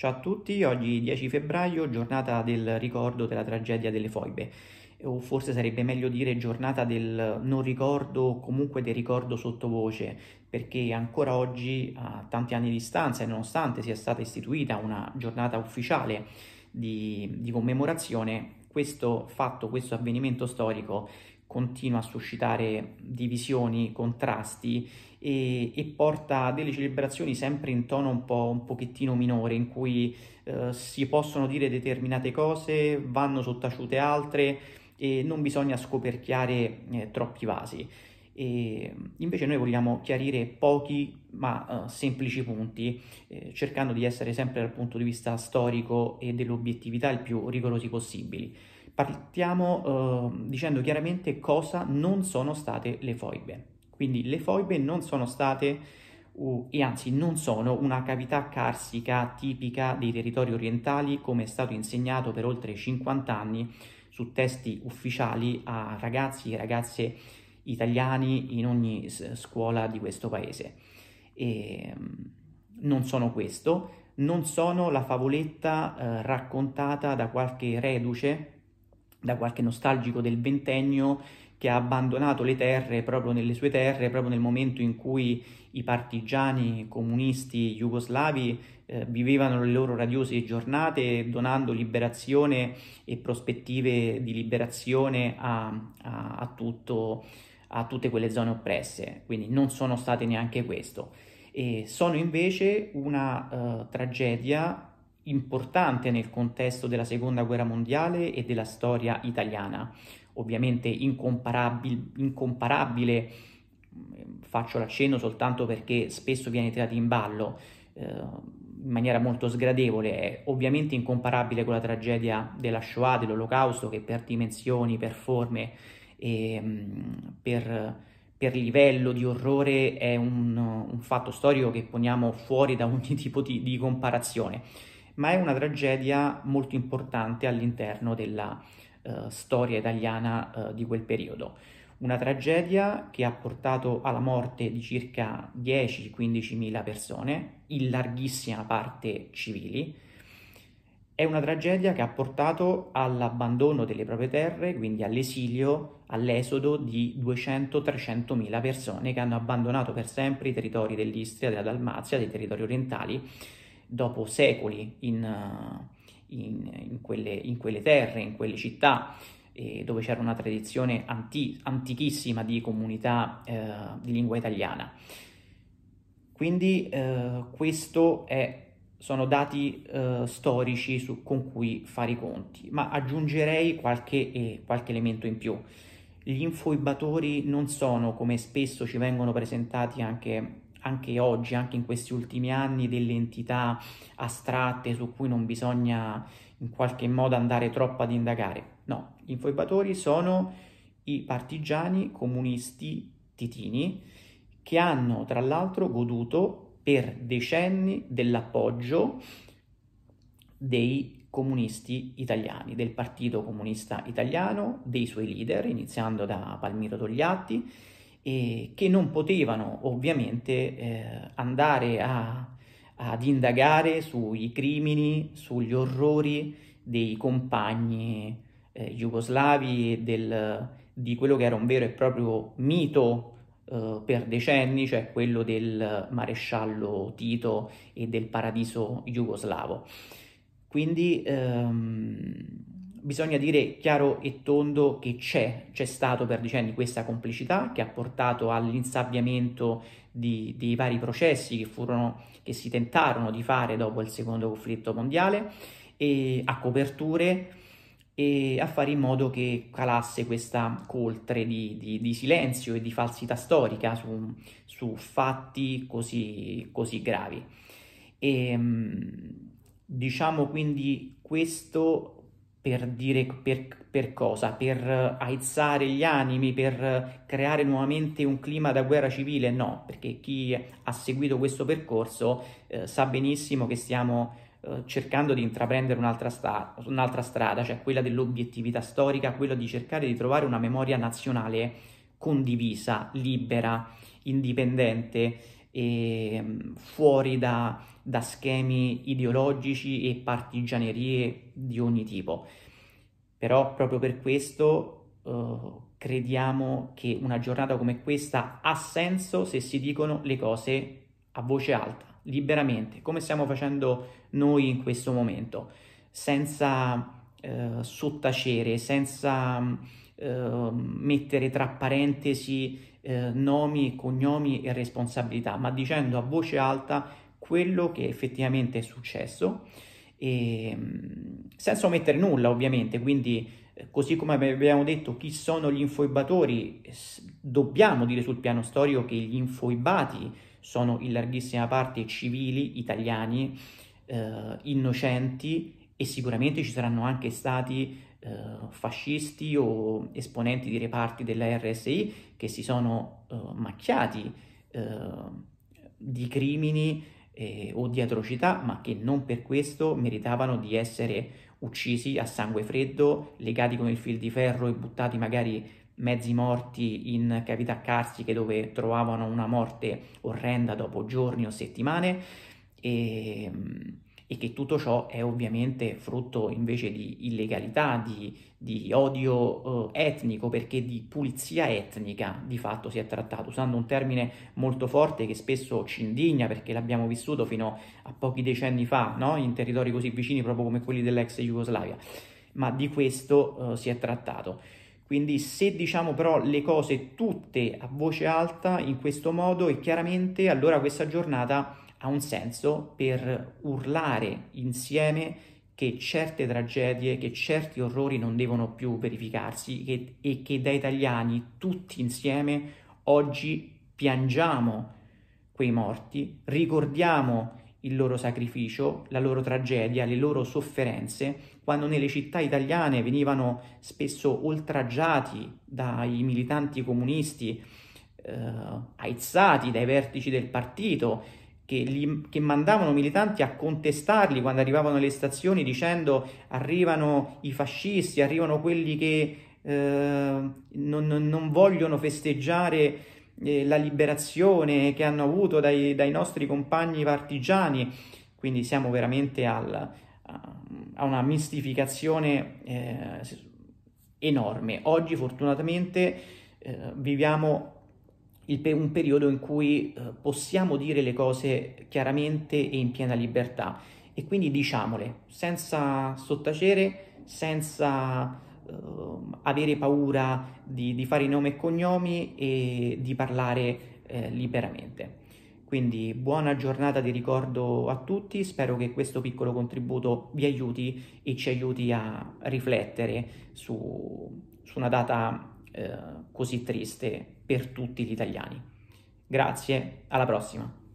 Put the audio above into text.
Ciao a tutti, oggi 10 febbraio, giornata del ricordo della tragedia delle foibe, o forse sarebbe meglio dire giornata del non ricordo, o comunque del ricordo sottovoce, perché ancora oggi, a tanti anni di distanza, e nonostante sia stata istituita una giornata ufficiale di, di commemorazione, questo fatto, questo avvenimento storico continua a suscitare divisioni, contrasti e, e porta delle celebrazioni sempre in tono un, po', un pochettino minore, in cui eh, si possono dire determinate cose, vanno sottaciute altre e non bisogna scoperchiare eh, troppi vasi. E invece noi vogliamo chiarire pochi ma uh, semplici punti, eh, cercando di essere sempre dal punto di vista storico e dell'obiettività il più rigorosi possibili. Partiamo uh, dicendo chiaramente cosa non sono state le foibe. Quindi le foibe non sono state, uh, e anzi non sono, una cavità carsica tipica dei territori orientali come è stato insegnato per oltre 50 anni su testi ufficiali a ragazzi e ragazze italiani in ogni scuola di questo paese. E, ehm, non sono questo, non sono la favoletta eh, raccontata da qualche reduce da qualche nostalgico del ventennio che ha abbandonato le terre proprio nelle sue terre, proprio nel momento in cui i partigiani comunisti jugoslavi eh, vivevano le loro radiose giornate donando liberazione e prospettive di liberazione a, a, a, tutto, a tutte quelle zone oppresse, quindi non sono state neanche questo. E sono invece una uh, tragedia importante nel contesto della Seconda Guerra Mondiale e della storia italiana. Ovviamente incomparabil- incomparabile, faccio l'accenno soltanto perché spesso viene tirato in ballo eh, in maniera molto sgradevole, è ovviamente incomparabile con la tragedia della Shoah, dell'Olocausto, che per dimensioni, per forme e per per livello di orrore è un, un, fatto storico che poniamo fuori da ogni tipo di, di comparazione ma è una tragedia molto importante all'interno della eh, storia italiana eh, di quel periodo. Una tragedia che ha portato alla morte di circa 10-15 mila persone, in larghissima parte civili, è una tragedia che ha portato all'abbandono delle proprie terre, quindi all'esilio, all'esodo di 200-300 mila persone che hanno abbandonato per sempre i territori dell'Istria, della Dalmazia, dei territori orientali dopo secoli in, in, in, quelle, in quelle, terre, in quelle città, eh, dove c'era una tradizione anti, antichissima di comunità eh, di lingua italiana. Quindi eh, questo è sono dati eh, storici su, con cui fare i conti, ma aggiungerei qualche, eh, qualche, elemento in più. Gli infoibatori non sono, come spesso ci vengono presentati anche anche oggi, anche in questi ultimi anni, delle entità astratte su cui non bisogna in qualche modo andare troppo ad indagare. No, gli infoibatori sono i partigiani comunisti titini che hanno tra l'altro goduto per decenni dell'appoggio dei comunisti italiani, del Partito Comunista Italiano, dei suoi leader, iniziando da Palmiro Togliatti, e che non potevano ovviamente eh, andare a, ad indagare sui crimini, sugli orrori dei compagni eh, jugoslavi del, di quello che era un vero e proprio mito eh, per decenni, cioè quello del maresciallo Tito e del paradiso jugoslavo. Quindi ehm, bisogna dire chiaro e tondo che c'è, c'è stato per decenni questa complicità che ha portato all'insabbiamento di, dei vari processi che, furono, che si tentarono di fare dopo il secondo conflitto mondiale e a coperture e a fare in modo che calasse questa coltre di, di, di silenzio e di falsità storica su, su fatti così, così gravi. E, ehm, diciamo quindi questo per dire per, per, cosa? Per eh, aizzare gli animi, per eh, creare nuovamente un clima da guerra civile? No, perché chi ha seguito questo percorso eh, sa benissimo che stiamo eh, cercando di intraprendere un'altra, sta- un'altra strada, cioè quella dell'obiettività storica, quella di cercare di trovare una memoria nazionale condivisa, libera, indipendente e ehm, fuori da, da schemi ideologici e partigianerie di ogni tipo. Però proprio per questo uh, crediamo che una giornata come questa ha senso se si dicono le cose a voce alta, liberamente, come stiamo facendo noi in questo momento, senza uh, sottacere, senza Ehm, mettere tra parentesi eh, nomi, cognomi e responsabilità, ma dicendo a voce alta quello che effettivamente è successo, e, mm, senza omettere nulla ovviamente, quindi eh, così come abbiamo detto chi sono gli infoibatori, dobbiamo dire sul piano storico che gli infoibati sono in larghissima parte civili, italiani, eh, innocenti e sicuramente ci saranno anche stati eh, fascisti o esponenti di reparti della RSI che si sono eh, macchiati eh, di crimini eh, o di atrocità, ma che non per questo meritavano di essere uccisi a sangue freddo, legati con il fil di ferro e buttati magari mezzi morti in cavità carsiche dove trovavano una morte orrenda dopo giorni o settimane. E, ehm, e che tutto ciò è ovviamente frutto invece di illegalità, di, di odio eh, etnico, perché di pulizia etnica di fatto si è trattato, usando un termine molto forte che spesso ci indigna perché l'abbiamo vissuto fino a pochi decenni fa, no? in territori così vicini proprio come quelli dell'ex Jugoslavia, ma di questo eh, si è trattato. Quindi se diciamo però le cose tutte a voce alta in questo modo e chiaramente, allora questa giornata ha un senso per urlare insieme che certe tragedie, che certi orrori non devono più verificarsi che, e che da italiani tutti insieme oggi piangiamo quei morti, ricordiamo il loro sacrificio, la loro tragedia, le loro sofferenze, quando nelle città italiane venivano spesso oltraggiati dai militanti comunisti, eh, aizzati dai vertici del partito, che, li, che mandavano militanti a contestarli quando arrivavano alle stazioni dicendo arrivano i fascisti, arrivano quelli che eh, non, non, vogliono festeggiare eh, la liberazione che hanno avuto dai, dai, nostri compagni partigiani. Quindi siamo veramente al, a una mistificazione eh, enorme. Oggi fortunatamente eh, viviamo pe- un periodo in cui eh, possiamo dire le cose chiaramente e in piena libertà e quindi diciamole senza sottacere, senza eh, avere paura di, di fare nomi e cognomi e di parlare eh, liberamente. Quindi buona giornata di ricordo a tutti, spero che questo piccolo contributo vi aiuti e ci aiuti a riflettere su, su una data eh, così triste per tutti gli italiani. Grazie, alla prossima!